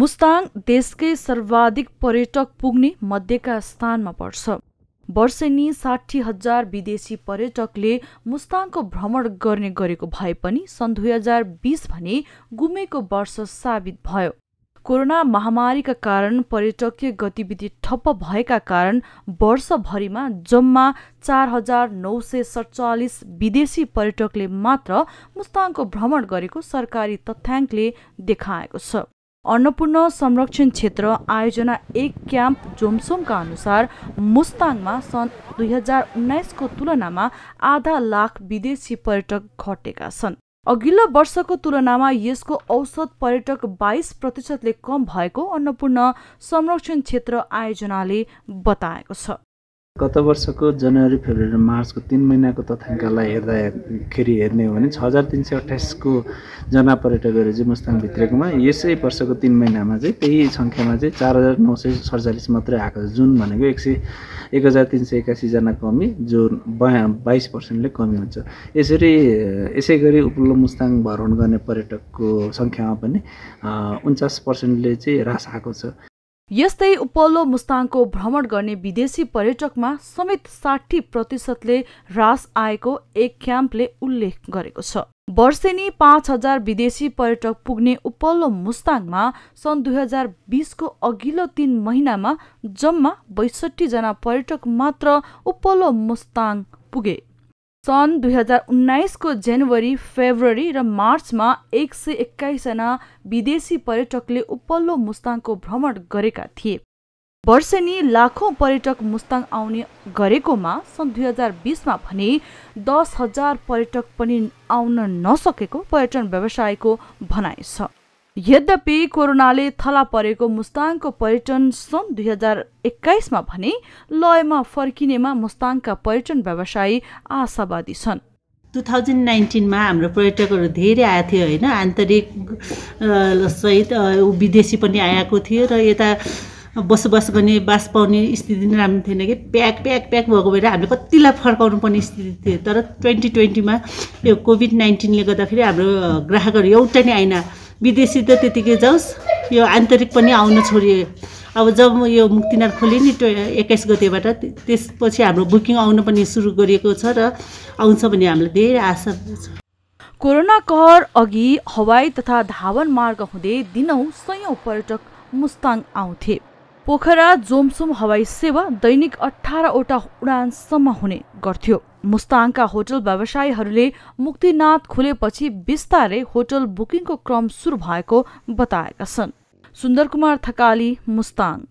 मुस्ताङ देशकै सर्वाधिक पर्यटक पुग्ने मध्येका स्थानमा पर्छ वर्षेनी साठी हजार विदेशी पर्यटकले मुस्ताङको भ्रमण गर्ने गरेको भए पनि सन् दुई हजार बिस भने गुमेको वर्ष साबित भयो कोरोना महामारीका कारण पर्यटकीय गतिविधि ठप्प भएका कारण वर्षभरिमा जम्मा चार हजार नौ सय सडचालिस विदेशी पर्यटकले मात्र मुस्ताङको भ्रमण गरेको सरकारी तथ्याङ्कले देखाएको छ अन्नपूर्ण संरक्षण क्षेत्र आयोजना एक क्याम्प जोमसोमका अनुसार मुस्ताङमा सन् दुई हजार उन्नाइसको तुलनामा आधा लाख विदेशी पर्यटक घटेका छन् अघिल्लो वर्षको तुलनामा यसको औसत पर्यटक बाइस प्रतिशतले कम भएको अन्नपूर्ण संरक्षण क्षेत्र आयोजनाले बताएको छ गत वर्षको जनवरी फेब्रुअरी मार्चको तिन महिनाको तथ्याङ्कलाई हेर्दाखेरि हेर्ने हो भने छ हजार तिन सय अठाइसको जना पर्यटकहरू चाहिँ मुस्ताङ भित्रेकोमा यसै वर्षको तिन महिनामा चाहिँ त्यही सङ्ख्यामा चाहिँ चार हजार नौ सय सडचालिस मात्रै आएको छ जुन भनेको एक सय एक हजार तिन सय एकासीजना कमी जो बया बाइस पर्सेन्टले कमी हुन्छ यसरी यसै गरी उपलब्ध मुस्ताङ भ्रमण गर्ने पर्यटकको सङ्ख्यामा पनि उन्चास पर्सेन्टले चाहिँ ह्रास आएको छ यस्तै उपल्लो मुस्ताङको भ्रमण गर्ने विदेशी पर्यटकमा समेत साठी प्रतिशतले ह्रास आएको एक क्याम्पले उल्लेख गरेको छ वर्षेनी पाँच हजार विदेशी पर्यटक पुग्ने उपल्लो मुस्ताङमा सन् दुई हजार बिसको अघिल्लो तीन महिनामा जम्मा बैसठीजना पर्यटक मात्र उपल्लो मुस्ताङ पुगे सन् दुई हजार उन्नाइसको जनवरी फेब्रुअरी र मार्चमा एक सय एक्काइसजना विदेशी पर्यटकले उपल्लो मुस्ताङको भ्रमण गरेका थिए वर्षेनी लाखौँ पर्यटक मुस्ताङ आउने गरेकोमा सन् दुई हजार बिसमा भने दस हजार पर्यटक पनि आउन नसकेको पर्यटन व्यवसायको भनाइ छ यद्यपि कोरोनाले थला परेको मुस्ताङको पर्यटन सन् दुई हजार एक्काइसमा भने लयमा फर्किनेमा मुस्ताङका पर्यटन व्यवसायी आशावादी छन् टु थाउजन्ड नाइन्टिनमा हाम्रो पर्यटकहरू धेरै आएको थियो होइन आन्तरिक सहित विदेशी पनि आएको थियो र यता बसोबास गर्ने बास पाउने स्थिति नै राम्रो थिएन कि प्याक प्याक प्याक भएको भएर हामीले कतिलाई फर्काउनु पर्ने स्थिति थियो तर ट्वेन्टी ट्वेन्टीमा यो कोभिड नाइन्टिनले गर्दाखेरि हाम्रो ग्राहकहरू एउटा नै आएन विदेशी त त्यतिकै जाओस् यो आन्तरिक पनि आउन छोडियो अब जब यो मुक्तिनाथ खोले नि ट्वे एक्काइस गतेबाट त्यसपछि हाम्रो बुकिङ आउन पनि सुरु गरिएको छ र आउँछ भन्ने हामीलाई धेरै आशा छ कोरोना कहर अघि हवाई तथा धावन मार्ग हुँदै दिनौँ सयौँ पर्यटक मुस्ताङ आउँथे पोखरा जोमसोम हवाई सेवा दैनिक अठारवटा उडानसम्म हुने गर्थ्यो मुस्ताङका होटल व्यवसायीहरूले मुक्तिनाथ खुलेपछि बिस्तारै होटल बुकिङको क्रम सुरु भएको बताएका छन् सुन्दर कुमार थकाली मुस्ताङ